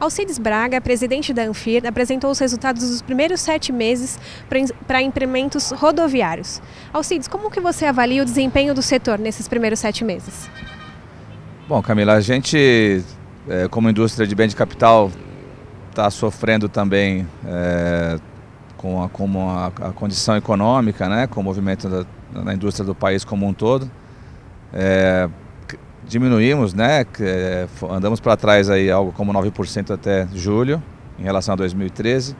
Alcides Braga, presidente da Anfir, apresentou os resultados dos primeiros sete meses para implementos rodoviários. Alcides, como que você avalia o desempenho do setor nesses primeiros sete meses? Bom, Camila, a gente, eh, como indústria de bem de capital, está sofrendo também é, com, a, com a, a, condição econômica, né, com o movimento da, da indústria do país como um todo. É, diminuímos, né? Eh, andamos para trás aí algo como 9% até julho, em relação a 2013.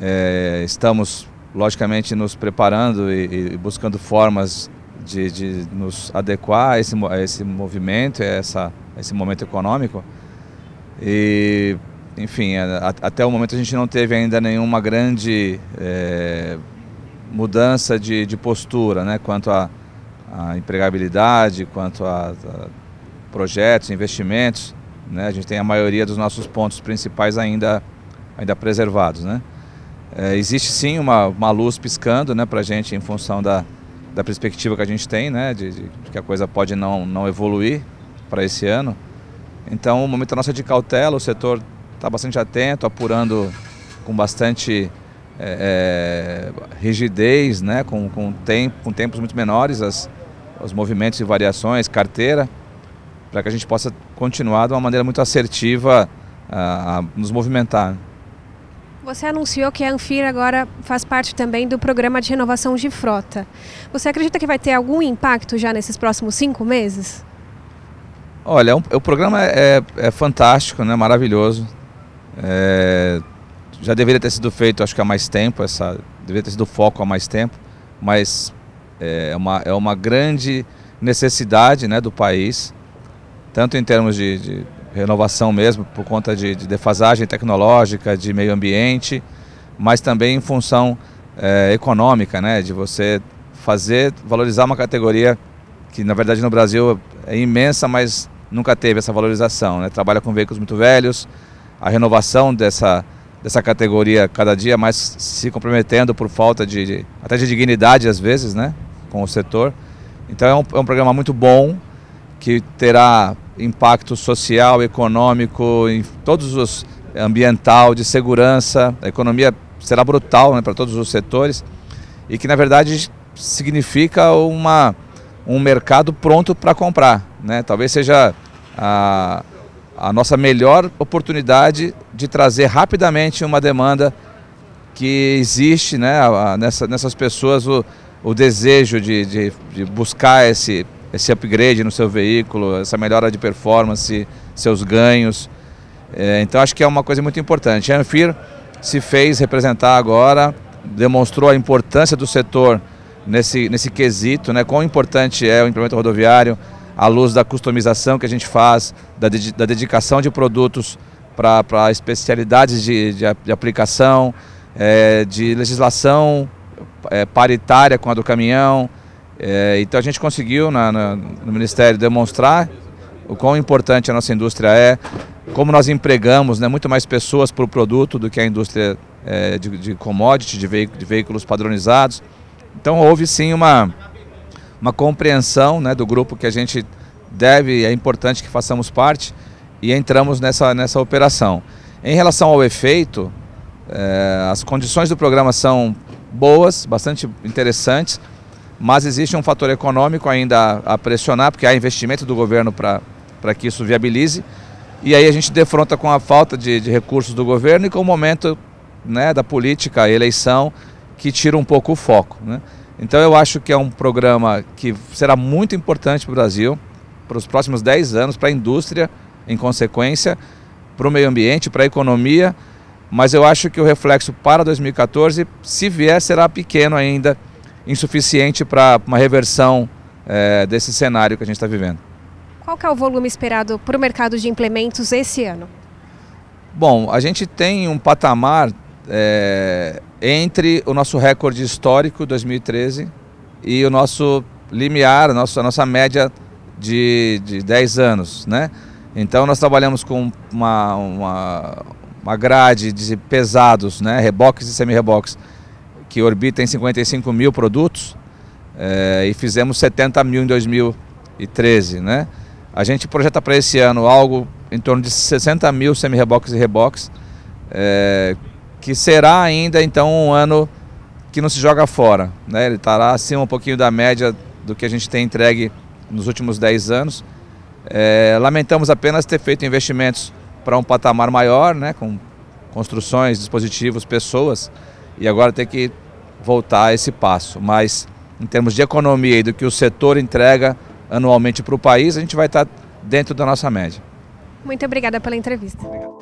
É, eh, estamos, logicamente, nos preparando e, e buscando formas de, de, nos adequar a esse, a esse movimento, a, essa, a esse momento econômico. E, enfim, a, até o momento a gente não teve ainda nenhuma grande é, mudança de, de postura né, quanto a a empregabilidade, quanto a, a projetos, investimentos. Né? A gente tem a maioria dos nossos pontos principais ainda, ainda preservados. Né? É, existe sim uma, uma luz piscando né, para a gente em função da, da perspectiva que a gente tem, né, de, de, que a coisa pode não, não evoluir para esse ano. Então, o momento nosso é de cautela, o setor está bastante atento, apurando com bastante é, é, rigidez, né, com, com, tempo, com tempos muito menores as, os movimentos e variações, carteira, para que a gente possa continuar de uma maneira muito assertiva a, a nos movimentar. Você anunciou que a Anfir agora faz parte também do programa de renovação de frota. Você acredita que vai ter algum impacto já nesses próximos cinco meses? Olha, é um, o programa é, é, fantástico, né? maravilhoso. É, já deveria ter sido feito, acho que há mais tempo, essa, deveria ter sido foco há mais tempo, mas é, é uma, é uma grande necessidade né, do país, tanto em termos de, de renovação mesmo, por conta de, de, defasagem tecnológica, de meio ambiente, mas também em função é, econômica, né, de você fazer, valorizar uma categoria que na verdade no Brasil é imensa, mas nunca teve essa valorização. Né? Trabalha com veículos muito velhos, a renovação dessa, dessa categoria cada dia mais se comprometendo por falta de, de até de dignidade às vezes, né? com o setor. Então é um, é um programa muito bom, que terá impacto social, econômico, em todos os ambiental, de segurança, a economia será brutal né, para todos os setores e que na verdade significa uma, um mercado pronto para comprar. Né? Talvez seja a, a nossa melhor oportunidade de trazer rapidamente uma demanda que existe né, nessa, nessas pessoas, o, o desejo de, de, de buscar esse, esse upgrade no seu veículo, essa melhora de performance, seus ganhos. É, então acho que é uma coisa muito importante. A Anfir se fez representar agora, demonstrou a importância do setor nesse, nesse quesito, né, quão importante é o implemento rodoviário, à luz da customização que a gente faz, da, da dedicação de produtos para especialidades de, de, de aplicação, é, de legislação é, paritária com a do caminhão. É, então a gente conseguiu na, na, no Ministério demonstrar o quão importante a nossa indústria é, como nós empregamos né, muito mais pessoas para o produto do que a indústria é, de, de commodity, de, de veículos padronizados. Então houve sim uma, uma compreensão né, do grupo que a gente deve, é importante que façamos parte e entramos nessa, nessa operação. Em relação ao efeito, é, as condições do programa são boas, bastante interessantes, mas existe um fator econômico ainda a pressionar, porque há investimento do governo para que isso viabilize. E aí a gente defronta com a falta de, de recursos do governo e com o momento né, da política, eleição, que tira um pouco o foco. Né? Então eu acho que é um programa que será muito importante para o Brasil, para os próximos 10 anos, para a indústria, em consequência, para o meio ambiente, para a economia mas eu acho que o reflexo para 2014, se vier, será pequeno ainda, insuficiente para uma reversão é, desse cenário que a gente está vivendo. Qual é o volume esperado para o mercado de implementos esse ano? Bom, a gente tem um patamar é, entre o nosso recorde histórico 2013 e o nosso limiar, a nossa, a nossa média de, de 10 anos, né? Então nós trabalhamos com uma, uma uma grade de pesados, né, reboques e semi-reboques, que orbita em 55 mil produtos é, e fizemos 70 mil em 2013. Né? A gente projeta para esse ano algo em torno de 60 mil semi-reboques e reboques, é, que será ainda então um ano que não se joga fora. Né? Ele estará acima um pouquinho da média do que a gente tem entregue nos últimos 10 anos. É, lamentamos apenas ter feito investimentos para um patamar maior, né, com construções, dispositivos, pessoas, e agora tem que voltar a esse passo. Mas em termos de economia e do que o setor entrega anualmente para o país, a gente vai estar tá dentro da nossa média. Muito obrigada pela entrevista. Obrigado.